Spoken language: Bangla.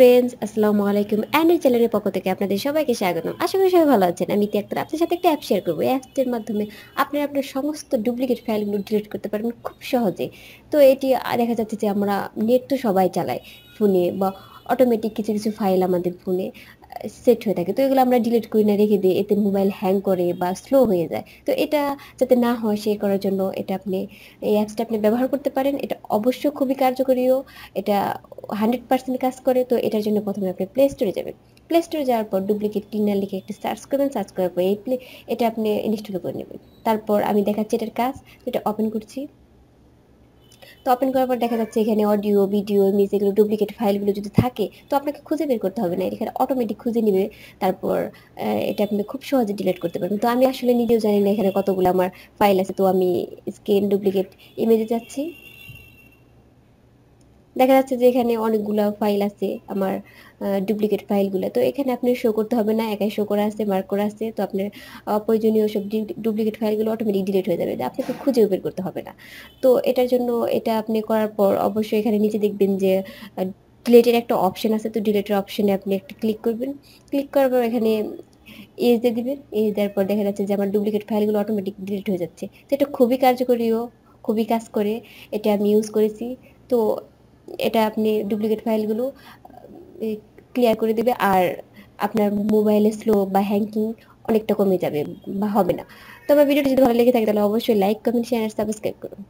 ফ্রেন্ডস আসসালামু আলাইকুম অ্যান্ড চ্যানেলের পক্ষ থেকে আপনাদের সবাইকে স্বাগতম আশা করি সবাই ভালো আছেন আমি ত্যাগ আপনার সাথে একটা অ্যাপ শেয়ার করবো অ্যাপটির মাধ্যমে আপনারা আপনার সমস্ত ডুপ্লিকেট ফাইলগুলো ডিলিট করতে পারবেন খুব সহজে তো এটি দেখা যাচ্ছে যে আমরা নেট তো সবাই চালাই ফোনে বা অটোমেটিক কিছু কিছু ফাইল আমাদের ফোনে সেট হয়ে থাকে তো এগুলো আমরা ডিলিট করি না রেখে দিই এতে মোবাইল হ্যাং করে বা স্লো হয়ে যায় তো এটা যাতে না হয় সে করার জন্য এটা আপনি এই অ্যাপসটা আপনি ব্যবহার করতে পারেন এটা অবশ্য খুবই কার্যকরীও এটা হান্ড্রেড পার্সেন্ট কাজ করে তো এটার জন্য প্রথমে আপনি প্লে স্টোরে যাবেন প্লে স্টোরে যাওয়ার পর ডুপ্লিকেট ক্লিনার লিখে একটি সার্চ করবেন সার্চ করার পর এই প্লে এটা আপনি ইনস্টল করে নেবেন তারপর আমি দেখাচ্ছি এটার কাজ এটা ওপেন করছি তো ওপেন করার পর দেখা যাচ্ছে এখানে অডিও ভিডিও মিউজিক এগুলো ডুপ্লিকেট ফাইলগুলো যদি থাকে তো আপনাকে খুঁজে বের করতে হবে না এখানে অটোমেটিক খুঁজে নেবে তারপর এটা আপনি খুব সহজে ডিলিট করতে পারবেন তো আমি আসলে নিজেও জানি না এখানে কতগুলো আমার ফাইল আছে তো আমি স্ক্রিন ডুপ্লিকেট ইমেজে যাচ্ছি দেখা যাচ্ছে যে এখানে অনেকগুলো ফাইল আছে আমার ডুপ্লিকেট ফাইলগুলো তো এখানে আপনি শো করতে হবে না একাই শো করা আছে মার্ক করা আছে তো আপনার অপ্রয়োজনীয় সব ডুপ্লিকেট ফাইলগুলো অটোমেটিক ডিলিট হয়ে যাবে আপনাকে খুঁজেও বের করতে হবে না তো এটার জন্য এটা আপনি করার পর অবশ্যই এখানে নিচে দেখবেন যে ডিলেটের একটা অপশান আছে তো ডিলেটের অপশানে আপনি একটা ক্লিক করবেন ক্লিক করার পর এখানে এজ দিয়ে দেবেন এজ দেওয়ার পর দেখা যাচ্ছে যে আমার ডুপ্লিকেট ফাইলগুলো অটোমেটিক ডিলিট হয়ে যাচ্ছে তো এটা খুবই কার্যকরীও খুবই কাজ করে এটা আমি ইউজ করেছি তো এটা আপনি ডুপ্লিকেট ফাইলগুলো ক্লিয়ার করে দেবে আর আপনার মোবাইলে স্লো বা হ্যাঙ্কিং অনেকটা কমে যাবে বা হবে না তো আমার ভিডিওটি যদি ভালো লেগে থাকে তাহলে অবশ্যই লাইক কমেন্ট শেয়ার আর সাবস্ক্রাইব করুন